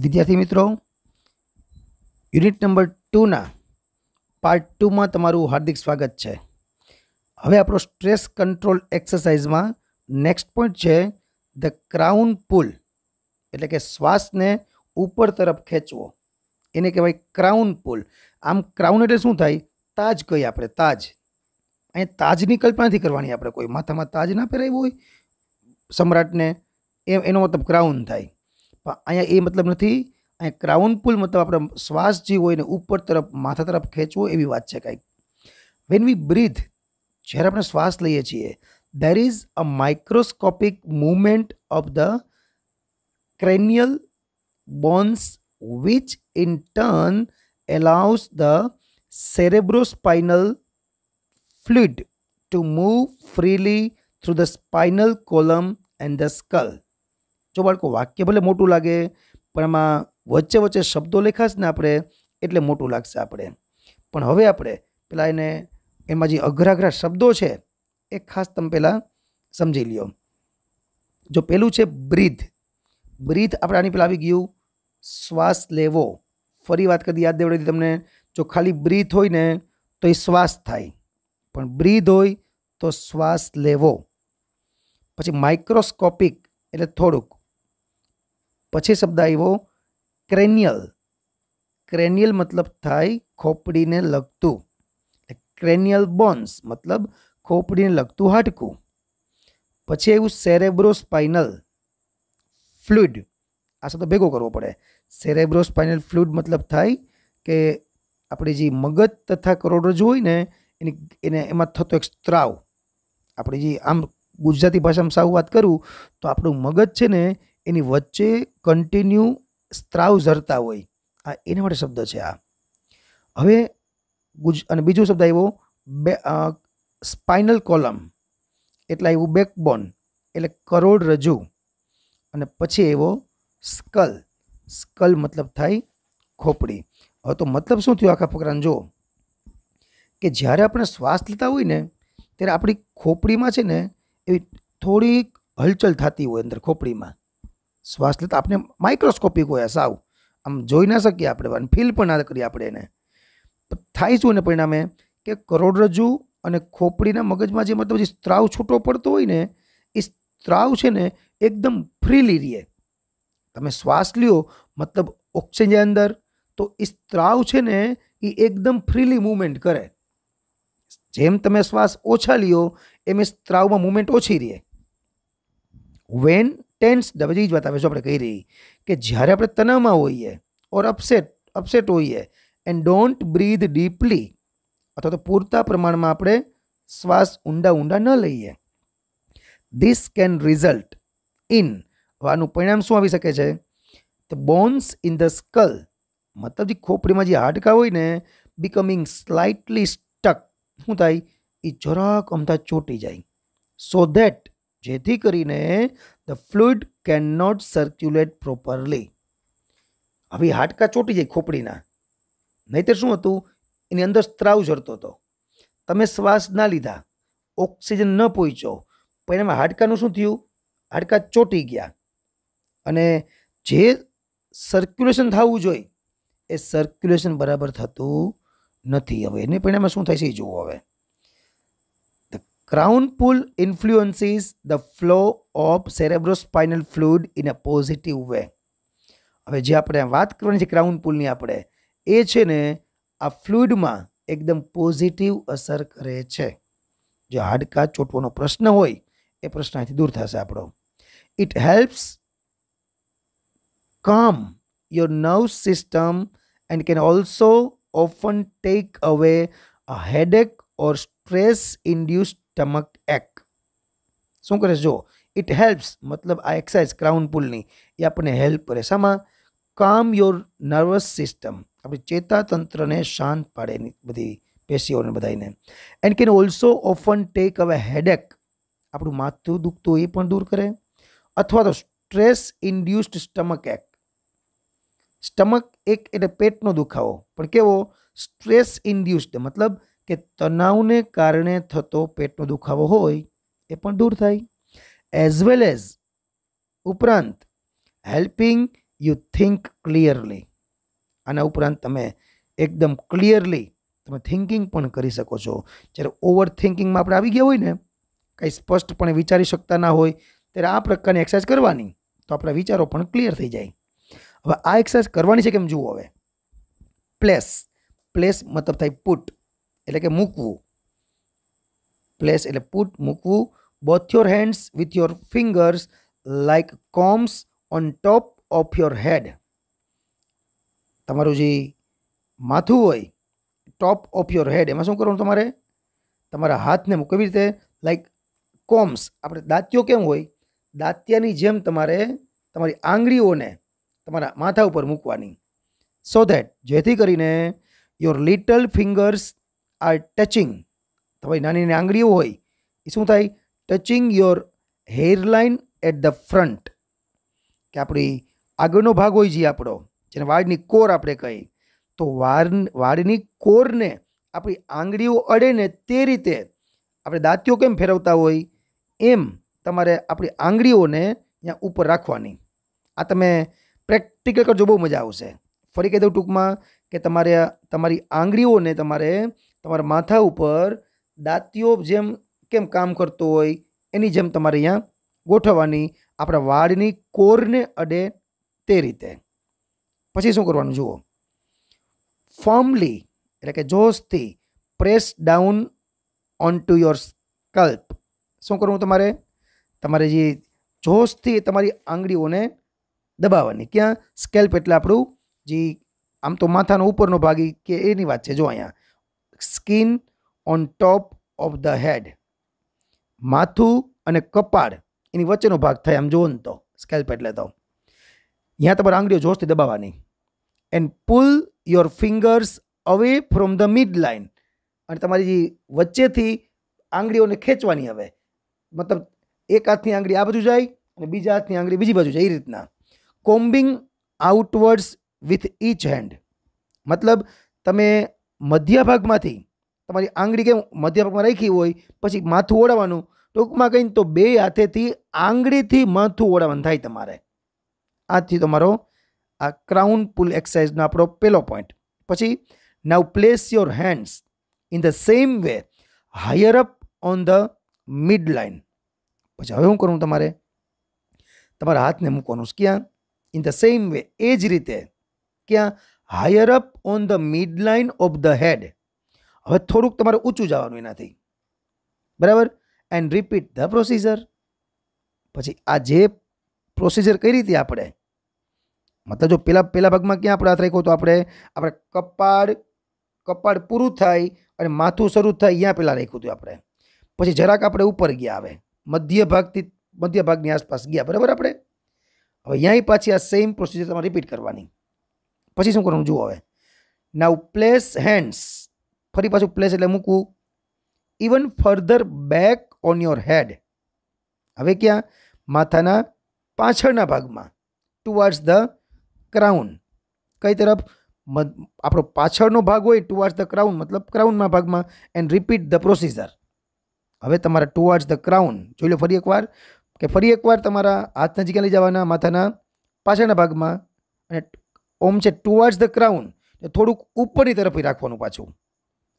વિદ્યાર્થી મિત્રો unit number ટુના પાર્ટ ટુમાં તમારું હાર્દિક સ્વાગત છે હવે આપણો સ્ટ્રેસ કંટ્રોલ એક્સરસાઇઝમાં નેક્સ્ટ પોઈન્ટ છે ધ ક્રાઉન પુલ એટલે કે શ્વાસને ઉપર તરફ ખેંચવો એને કહેવાય ક્રાઉન પુલ આમ ક્રાઉન એટલે શું થાય તાજ કહીએ આપણે તાજ અહીં તાજની કલ્પના નથી કરવાની આપણે કોઈ માથામાં તાજ ના પહેરાવ્યું હોય સમ્રાટને એ એનો મતલબ ક્રાઉન થાય પણ અહીંયા એ મતલબ નથી અહીંયા ક્રાઉન પુલ મતલબ આપણે શ્વાસ જે હોય ને ઉપર તરફ માથા તરફ ખેંચવો એવી વાત છે કાંઈક વેન વી બ્રીથ જ્યારે આપણે શ્વાસ લઈએ છીએ there is a microscopic movement of the cranial bones which in turn allows the cerebrospinal fluid to move freely through the spinal column and the skull જો બાળકો વાક્ય ભલે મોટું લાગે પણ એમાં વચ્ચે વચ્ચે શબ્દો લખાશ ને આપણે એટલે મોટું લાગશે આપણે પણ હવે આપણે પેલા એને એમાં જે અઘરા અઘરા શબ્દો છે એ ખાસ તમે પહેલાં સમજી લ્યો જો પેલું છે બ્રીથ બ્રીથ આપણે આની પહેલાં આવી ગયું શ્વાસ લેવો ફરી વાત કરી યાદ દેવડાવી તમને જો ખાલી બ્રીથ હોય ને તો એ શ્વાસ થાય પણ બ્રીથ હોય તો શ્વાસ લેવો પછી માઇક્રોસ્કોપિક એટલે થોડુંક પછી શબ્દ આવ્યો ક્રેનિયલ ક્રેનિયલ મતલબ થાય ખોપડીને લગતું ક્રેનિયલ બોન્સ મતલબ ખોપડીને લગતું હાડકું પછી આવ્યું સેરેબ્રોસ્પાઇનલ ફ્લુઇડ આ શબ્દ ભેગો કરવો પડે સેરેબ્રોસ્પાઇનલ ફ્લુઇડ મતલબ થાય કે આપણી જે મગજ તથા કરોડરજ્જુ હોય ને એની એને એમાં થતો એક સ્ત્રાવ આપણી જે આમ ગુજરાતી ભાષામાં સાવ વાત કરું તો આપણું મગજ છે ને એની વચ્ચે કન્ટિન્યુ સ્ત્રાવ ઝરતા હોય આ એના માટે શબ્દ છે આ હવે ગુજ અને બીજો શબ્દ આવ્યો બે સ્પાઇનલ કોલમ એટલે આવ્યું બેકબોન એટલે કરોડ રજૂ અને પછી એવો સ્કલ સ્કલ મતલબ થાય ખોપડી હવે તો મતલબ શું થયું આખા ફકરાને જો કે જ્યારે આપણે શ્વાસ લેતા હોય ને ત્યારે આપણી ખોપડીમાં છે ને એવી થોડીક હલચલ થતી હોય અંદર ખોપડીમાં શ્વાસ લેતા આપણે માઇક્રોસ્કોપિક હોય સાવ આમ જોઈ ના શકીએ આપણે ફીલ પણ ના કરીએ આપણે એને થાય શું એને પરિણામે કે કરોડરજ્જુ અને ખોપડીના મગજમાં જે મતલબ જે સ્ત્રાવ છૂટો પડતો હોય ને એ સ્ત્રાવ છે ને એકદમ ફ્રીલી રહે તમે શ્વાસ લ્યો મતલબ ઓક્સિજન અંદર તો એ સ્ત્રાવ છે ને એ એકદમ ફ્રીલી મૂવમેન્ટ કરે જેમ તમે શ્વાસ ઓછા લ્યો એમ એ સ્ત્રાવમાં મૂવમેન્ટ ઓછી રહે વેન ટેન્સ ડબજી જ વાત આવે છે આપણે કહી રહી કે જ્યારે આપણે તણાવમાં હોઈએ ઓર અપસેટ અપસેટ હોઈએ એન્ડ ડોન્ટ બ્રીધ ડીપલી અથવા તો પૂરતા પ્રમાણમાં આપણે શ્વાસ ઊંડા ઊંડા ન લઈએ ધીસ કેન રિઝલ્ટ ઇન આનું પરિણામ શું આવી શકે છે તો બોન્સ ઇન ધ સ્કલ મતલબ જે ખોપડીમાં જે હાડકા હોય ને બિકમિંગ સ્લાઇટલી સ્ટક શું થાય એ જરાક અમતા ચોટી જાય સો ધેટ જેથી કરીને the fluid can not circulate properly હવે હાડકા ચોટી જાય ખોપડીના નહીતર શું હતું એની અંદર સ્ત્રાવ ઝરતો હતો તમે શ્વાસ ના લીધા ઓક્સિજન ન પહોંચ્યો એમાં હાડકાનું શું થયું હાડકા ચોટી ગયા અને જે સર્ક્યુલેશન થવું જોઈએ એ સર્ક્યુલેશન બરાબર થતું નથી હવે એને પરિણામે શું થાય છે એ જુઓ હવે Round pull influences the flow of cerebrospinal fluid in a positive way. હવે જે આપણે વાત કરવાની છે ક્રાઉન પુલની આપણે એ છે ને આ ફ્લુઇડમાં એકદમ પોઝિટિવ અસર કરે છે જે હાડકા ચોટવાનો પ્રશ્ન હોય એ પ્રશ્ન અહીંથી દૂર થશે આપણો it helps calm your nerve system and can also often take away a headache or stress induce stomach ache શું કરે છે જો ઇટ હેલ્પ્સ મતલબ આ એક્સરસાઇઝ ક્રાઉન પુલની એ આપણને હેલ્પ કરે શામાં કામ યોર નર્વસ સિસ્ટમ આપણી ચેતાતંત્રને શાંત પાડે બધી પેશીઓને બધાને and can also often take away headache આપણું માથું દુખતું એ પણ દૂર કરે અથવા તો stress induced stomach ache stomach ache એટલે પેટનો દુખાવો પણ કેવો સ્ટ્રેસ ઇન્ડ્યુસ્ડ મતલબ કે તણાવને કારણે થતો પેટનો દુખાવો હોય એ પણ દૂર થાય એઝ વેલ એઝ ઉપરાંત હેલ્પિંગ યુ થિંક ક્લિયરલી આના ઉપરાંત તમે એકદમ ક્લિયરલી તમે થિંકિંગ પણ કરી શકો છો જ્યારે ઓવર થિંકિંગમાં આપણે આવી ગયા હોય ને કંઈ સ્પષ્ટપણે વિચારી શકતા ના હોય ત્યારે આ પ્રકારની એક્સરસાઇઝ કરવાની તો આપણા વિચારો પણ ક્લિયર થઈ જાય હવે આ એક્સરસાઇઝ કરવાની છે કેમ જુઓ હવે પ્લેસ પ્લેસ મતલબ થાય પુટ એટલે કે મૂકવું પ્લેસ એટલે પુટ મૂકવું both your hands with your fingers like combs on top of your head તમારું જે માથું હોય ટોપ ઓફ યોર હેડ એમાં શું કરવાનું તમારે તમારા હાથને કેવી રીતે લાઈક કોમ્સ આપણે દાંતિયો કેમ હોય દાંતિયાની જેમ તમારે તમારી આંગળીઓને તમારા માથા ઉપર મૂકવાની સો ધેટ જેથી કરીને your little fingers are touching તમારી નાની નાની આંગળીઓ હોય એ શું થાય touching your hairline at the front કે આપણી આગળનો ભાગ હોય છે આપણો જેને વાળની કોર આપણે કહીએ તો વાર વાળની કોરને આપણી આંગળીઓ અડે ને તે રીતે આપણે દાંતીઓ કેમ ફેરવતા હોય એમ તમારે આપણી આંગળીઓને ત્યાં ઉપર રાખવાની આ તમે પ્રેક્ટિકલ કરજો બહુ મજા આવશે ફરી કહી દઉં ટૂંકમાં કે તમારે તમારી આંગળીઓને તમારે તમારા માથા ઉપર દાંતીઓ જેમ કેમ કામ કરતો હોય એની જેમ તમારે અહીંયા ગોઠવવાની આપણા વાળની કોરને અડે તે રીતે પછી શું કરવાનું જુઓ ફર્મલી એટલે કે જોશથી press down onto your scalp શું કરવું તમારે તમારે જે જોશથી તમારી આંગળીઓને દબાવવાની ક્યાં સ્કેલ્પ એટલે આપણું જે આમ તો માથાનો ઉપરનો ભાગી કે એની વાત છે જો અહીંયા skin on top of the head માથું અને કપાળ એની વચ્ચેનો ભાગ થાય આમ જોવો ને તો સ્કેલ્પ એટલે તો ત્યાં તમારે આંગળીઓ જોશથી દબાવવાની and pull your fingers away from the mid line અને તમારી જે વચ્ચેથી આંગળીઓને ખેંચવાની હવે મતલબ એક હાથની આંગળી આ બાજુ જાય અને બીજા હાથની આંગળી બીજી બાજુ જાય એ રીતના combing outwards with each hand મતલબ તમે મધ્ય ભાગમાંથી તમારી આંગળી કેમ મધ્ય ભાગમાં રાખી હોય પછી માથું ઓળાવવાનું ટૂંકમાં કહીને તો બે હાથેથી આંગળીથી માથું ઓળાવવાનું થાય તમારે આથી તમારો આ ક્રાઉન પુલ એક્સરસાઇઝનો આપણો પહેલો પોઈન્ટ પછી now place your hands in the same way higher up on the mid line પછી હવે હું કરું તમારે તમારા હાથને મૂકવાનું ક્યાં ઇન ધ સેમ વે એ જ રીતે ક્યાં higher up on the mid line of the head હવે થોડુંક તમારે ઊંચું જવાનું એનાથી બરાબર એન્ડ રિપીટ ધ પ્રોસીજર પછી આ જે પ્રોસીજર કઈ રીતે આપણે મતલબ જો પેલા પહેલા ભાગમાં ક્યાં આપણે હાથ રાખ્યો તો આપણે આપણે કપાળ કપાળ પૂરું થાય અને માથું શરૂ થાય ત્યાં પહેલાં રાખ્યું હતું આપણે પછી જરાક આપણે ઉપર ગયા આવે મધ્ય ભાગથી મધ્ય ભાગની આસપાસ ગયા બરાબર આપણે હવે અહીંયા પાછી આ સેમ પ્રોસીજર તમારે રિપીટ કરવાની પછી શું કરવાનું જુઓ હવે નાવ પ્લેસ હેન્ડ્સ ફરી પાછું પ્લેસ એટલે મૂકવું even further back on your head હવે ક્યાં માથાના પાછળના ભાગમાં ટુવાર્ડ્સ ધ ક્રાઉન કઈ તરફ આપણો પાછળનો ભાગ હોય ટુવાર્ડ્સ ધ ક્રાઉન મતલબ ક્રાઉનના ભાગમાં એન્ડ રિપીટ ધ પ્રોસીજર હવે તમારા ટુવાર્ડ્સ ધ ક્રાઉન જોઈ લો ફરી એકવાર કે ફરી એકવાર તમારા હાથને જગ્યા લઈ જવાના માથાના પાછળના ભાગમાં અને ઓમ છે ટુવર્ડ્સ ધ ક્રાઉન થોડુંક ઉપરની તરફ રાખવાનું પાછું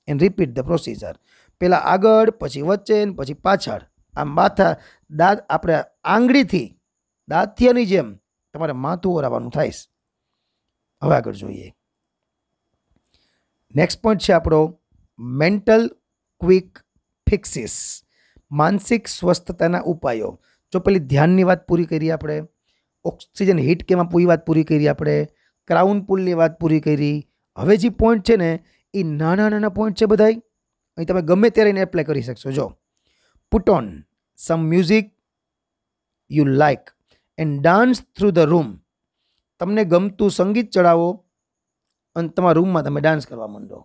એન્ડ રિપીટ ધ પ્રોસીજર પહેલાં આગળ પછી વચ્ચે પછી પાછળ આ માથા દાંત આપણે આંગળીથી દાંતિયાની જેમ તમારે માથું ઓરાવાનું થાય હવે આગળ જોઈએ નેક્સ્ટ પોઈન્ટ છે આપણો મેન્ટલ ક્વિક ફિક્સિસ માનસિક સ્વસ્થતાના ઉપાયો જો પેલી ધ્યાનની વાત પૂરી કરી આપણે ઓક્સિજન હીટ કેમાં પૂરી વાત પૂરી કરી આપણે ક્રાઉન પુલની વાત પૂરી કરી હવે જે પોઈન્ટ છે ને એ નાના નાના પોઈન્ટ છે બધાય અહીં તમે ગમે ત્યારે એને એપ્લાય કરી શકશો જો put on some music you like and dance through the room તમને ગમતું સંગીત ચડાવો અને તમારા રૂમમાં તમે ડાન્સ કરવા માંડો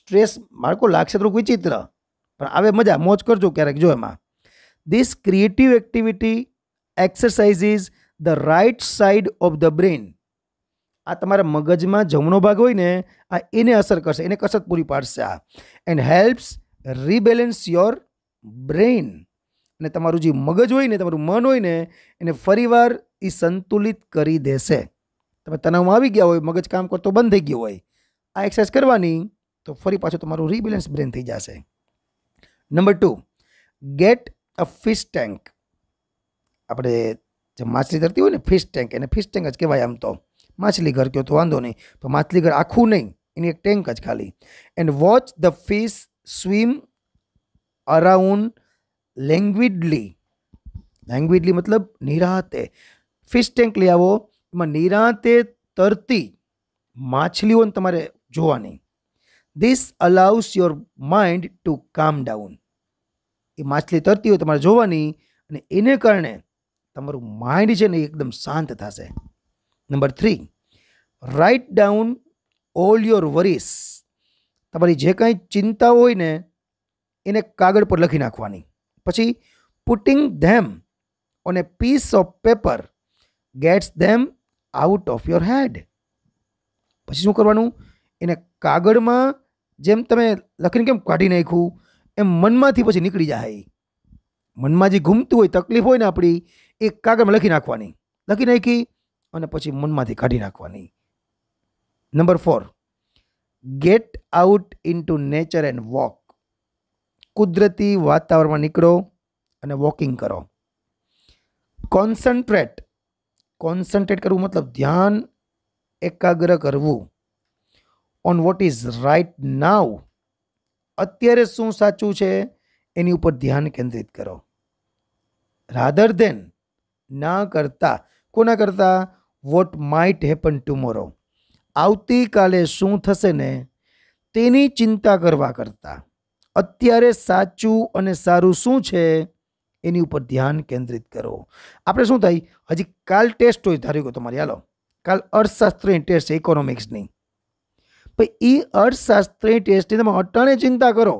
સ્ટ્રેસ બાળકો લાગશે થોડુંક વિચિત્ર પણ આવે મજા મોજ કરજો ક્યારેક જો એમાં this creative activity exercise the right side of the brain આ તમારા મગજમાં જમણો ભાગ હોય ને આ એને અસર કરશે એને કસરત પૂરી પાડશે આ and helps rebalance your brain અને તમારું જે મગજ હોય ને તમારું મન હોય ને એને ફરીવાર એ સંતુલિત કરી દેશે તમે તણાવમાં આવી ગયા હોય મગજ કામ કરતો બંધ થઈ ગયો હોય આ એક્સરસાઇઝ કરવાની તો ફરી પાછું તમારું રીબેલેન્સ બ્રેન થઈ જશે number two get a fish tank આપણે જે માછલી ધરતી હોય ને ફિશ ટેન્ક એને ફિશ ટેન્ક જ કહેવાય આમ તો માછલી ઘર કહો તો વાંધો નહીં તો માછલી ઘર આખું નહીં એની એક ટેન્ક જ ખાલી and watch the fish swim around languidly languidly મતલબ નિરાતે ફિશ ટેન્ક લઈ આવો એમાં નિરાતે તરતી માછલીઓને તમારે જોવાની this allows your mind to calm down એ માછલી તરતી હોય તમારે જોવાની અને એને કારણે તમારું માઇન્ડ છે ને એકદમ શાંત થશે number three write down all your worries તમારી જે કાંઈ ચિંતા હોય ને એને કાગળ પર લખી નાખવાની પછી putting them on a piece of paper gets them out of your head પછી શું કરવાનું એને કાગળમાં જેમ તમે લખીને કેમ કાઢી નાખ્યું એમ મનમાંથી પછી નીકળી જાય મનમાં જે ઘૂમતું હોય તકલીફ હોય ને આપણી એ કાગળમાં લખી નાખવાની લખી નાખી અને પછી મનમાંથી કાઢી નાખવાની number four get out into nature and walk કુદરતી વાતાવરણમાં નીકળો અને વોકિંગ કરો કોન્સન્ટ્રેટ કોન્સન્ટ્રેટ કરવું મતલબ ધ્યાન એકાગ્ર કરવું on what is right now અત્યારે શું સાચું છે એની ઉપર ધ્યાન કેન્દ્રિત કરો રાધર ધેન ના કરતા કોના કરતાં વોટ માઇટ હેપન ટુમોરો આવતીકાલે શું થશે ને તેની ચિંતા કરવા કરતાં અત્યારે સાચું અને સારું શું છે એની ઉપર ધ્યાન કેન્દ્રિત કરો આપણે શું થાય હજી કાલ ટેસ્ટ હોય ધાર્યું કે તમારી હાલો કાલ અર્થશાસ્ત્રની ટેસ્ટ ઇકોનોમિક્સની ભાઈ એ અર્થશાસ્ત્રની ટેસ્ટની તમે અટાણે ચિંતા કરો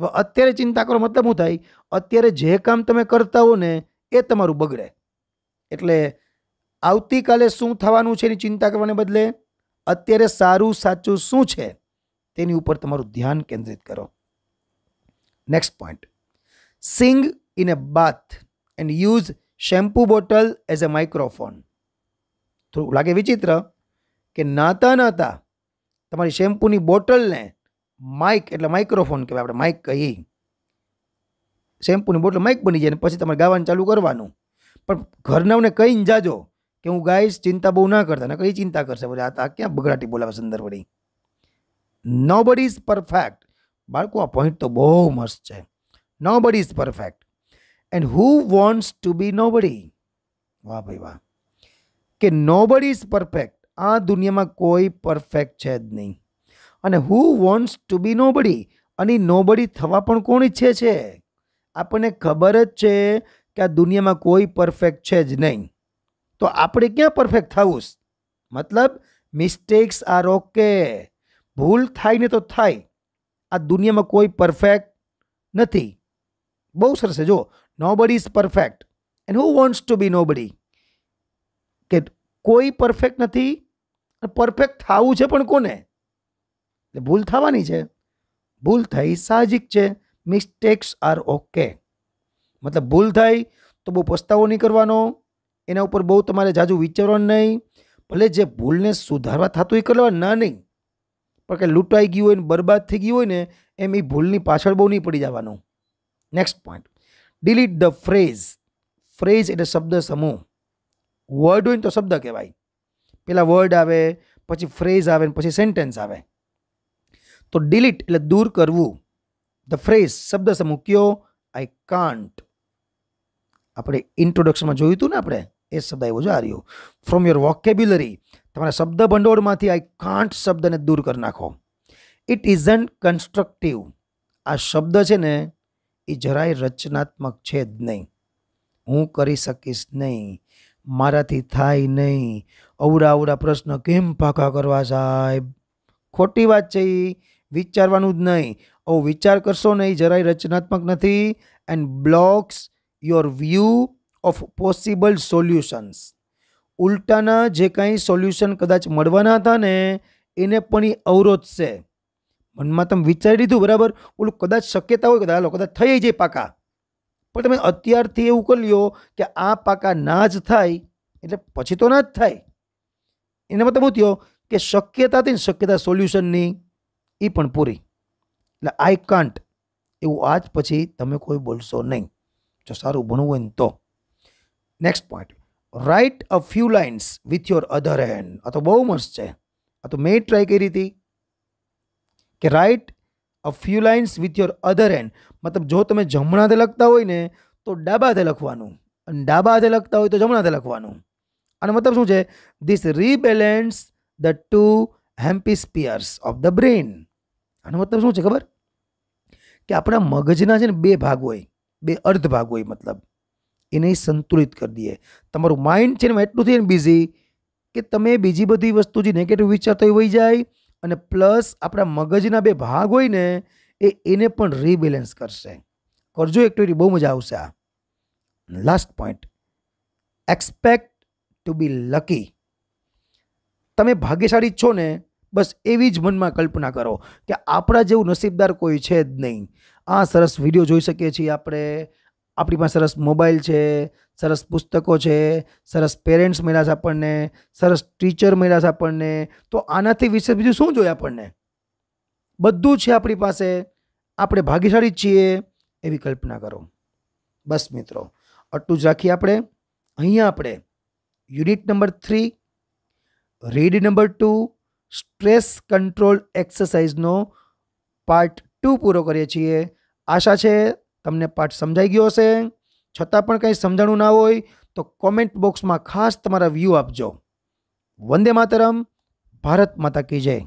હવે અત્યારે ચિંતા કરો મતલબ શું થાય અત્યારે જે કામ તમે કરતા હો ને એ તમારું બગડે એટલે આવતીકાલે શું થવાનું છે એની ચિંતા કરવાને બદલે અત્યારે સારું સાચું શું છે તેની ઉપર તમારું ધ્યાન કેન્દ્રિત કરો next point sing in a bath and use shampoo bottle as a microphone થોડું લાગે વિચિત્ર કે નાતા નાતા તમારી શેમ્પૂની બોટલને માઇક એટલે માઇક્રોફોન કહેવાય આપણે માઇક કહી શેમ્પૂની બોટલ માઇક બની જાય અને પછી તમારે ગાવાનું ચાલુ કરવાનું પણ ઘરનાઓને કહીને જાજો કે હું ગાઈશ ચિંતા બહુ ના કરતા નકર ચિંતા કરશે પછી આ ક્યાં બગડાટી બોલાવે સંદર્ભ વળી નો બડી ઇઝ પરફેક્ટ બાળકો આ પોઈન્ટ તો બહુ મસ્ત છે nobody is perfect and who wants to be nobody વાહ ભાઈ વાહ કે નો બડી ઇઝ પરફેક્ટ આ દુનિયામાં કોઈ પરફેક્ટ છે જ નહીં અને હુ વોન્ટ્સ ટુ બી નો બડી અને નોબડી થવા પણ કોણ ઈચ્છે છે આપણને ખબર જ છે કે આ દુનિયામાં કોઈ પરફેક્ટ છે જ નહીં તો આપણે ક્યાં પરફેક્ટ થવું મતલબ મિસ્ટેક્સ આર ઓકે ભૂલ થાય ને તો થાય આ દુનિયામાં કોઈ પરફેક્ટ નથી બહુ સરસ છે જો nobody is perfect and who wants to be nobody કે કોઈ પરફેક્ટ નથી પરફેક્ટ થવું છે પણ કોને એટલે ભૂલ થવાની છે ભૂલ થઈ સાહજિક છે મિસ્ટેક્સ આર ઓકે મતલબ ભૂલ થાય તો બહુ પસ્તાવો નહીં કરવાનો એના ઉપર બહુ તમારે જાજુ વિચારવાનું નહીં ભલે જે ભૂલને સુધારવા થતું એ કરવા ના નહીં પણ કે લૂંટાઈ ગયું હોય ને બરબાદ થઈ ગયું હોય ને એમ એ ભૂલની પાછળ બહુ નહીં પડી જવાનું next point delete the phrase phrase એટલે શબ્દ સમૂહ વર્ડ હોય ને તો શબ્દ કહેવાય પહેલાં વર્ડ આવે પછી ફ્રેઝ આવે ને પછી સેન્ટેન્સ આવે તો ડિલીટ એટલે દૂર કરવું ધ ફ્રેઝ શબ્દ સમૂહ કયો આઈ કાન્ટ આપણે ઇન્ટ્રોડક્શનમાં જોયું હતું ને આપણે એ શબ્દ આવ્યો છે આર્યો ફ્રોમ યોર વોકેબ્યુલરી તમારા શબ્દ ભંડોળમાંથી આ કાંઠ શબ્દને દૂર કરી નાખો ઇટ ઇઝન્ટ કન્સ્ટ્રક્ટિવ આ શબ્દ છે ને એ જરાય રચનાત્મક છે જ નહીં હું કરી શકીશ નહીં મારાથી થાય નહીં અવડા અવડા પ્રશ્ન કેમ પાકા કરવા સાહેબ ખોટી વાત છે એ વિચારવાનું જ નહીં આવું વિચાર કરશો નહીં જરાય રચનાત્મક નથી and blocks your view of possible solutions ઉલટાના જે કાંઈ સોલ્યુશન કદાચ મળવાના હતા ને એને પણ એ અવરોધશે મનમાં તમે વિચારી લીધું બરાબર ઓલું કદાચ શક્યતા હોય કદાચ કદાચ થઈ જાય પાકા પણ તમે અત્યારથી એવું કરી લ્યો કે આ પાકા ના જ થાય એટલે પછી તો ના જ થાય એને મતલબ હું થયો કે શક્યતાથી શક્યતા સોલ્યુશનની એ પણ પૂરી એટલે આઈ કાન્ટ એવું આજ પછી તમે કોઈ બોલશો નહીં જો સારું ભણવું હોય ને તો next point write a few lines with your other hand આ તો બહુ મસ્ત છે આ તો મેં ટ્રાય કરી હતી કે write a few lines with your other hand મતલબ જો તમે જમણાથી લખતા હોય ને તો ડાબા હાથે લખવાનું અને ડાબા હાથે લખતા હોય તો જમણા હાથે લખવાનું અને મતલબ શું છે this rebalance the two spheres of the brain આનો મતલબ શું છે ખબર કે આપણા મગજના છે ને બે ભાગ હોય બે અર્ધ ભાગ હોય મતલબ એને સંતુલિત કરી દઈએ તમારું માઇન્ડ છે એમાં એટલું થઈને બિઝી કે તમે બીજી બધી વસ્તુ જે નેગેટિવ વિચારતો હોય જાય અને પ્લસ આપણા મગજના બે ભાગ હોય ને એ એને પણ રીબેલેન્સ કરશે કરજો એક્ટિવિટી બહુ મજા આવશે આ last point expect to be lucky તમે ભાગ્યશાળી છો ને બસ એવી જ મનમાં કલ્પના કરો કે આપણા જેવું નસીબદાર કોઈ છે જ નહીં આ સરસ વિડીયો જોઈ શકીએ છીએ આપણે આપણી પાસે સરસ મોબાઈલ છે સરસ પુસ્તકો છે સરસ પેરેન્ટ્સ મળ્યા છે આપણને સરસ ટીચર મળ્યા છે આપણને તો આનાથી વિશેષ બીજું શું જોઈએ આપણને બધું છે આપણી પાસે આપણે ભાગ્યશાળી જ છીએ એવી કલ્પના કરો બસ મિત્રો આટલું જ રાખીએ આપણે અહીંયા આપણે unit number three read number two stress control એક્સરસાઇઝનો પાર્ટ ટુ પૂરો કરીએ છીએ આશા છે તમને પાઠ સમજાઈ ગયો હશે છતાં પણ કંઈ સમજાણું ના હોય તો કોમેન્ટ બોક્સમાં ખાસ તમારા વ્યૂ આપજો વંદે માતરમ ભારત માતા કી જય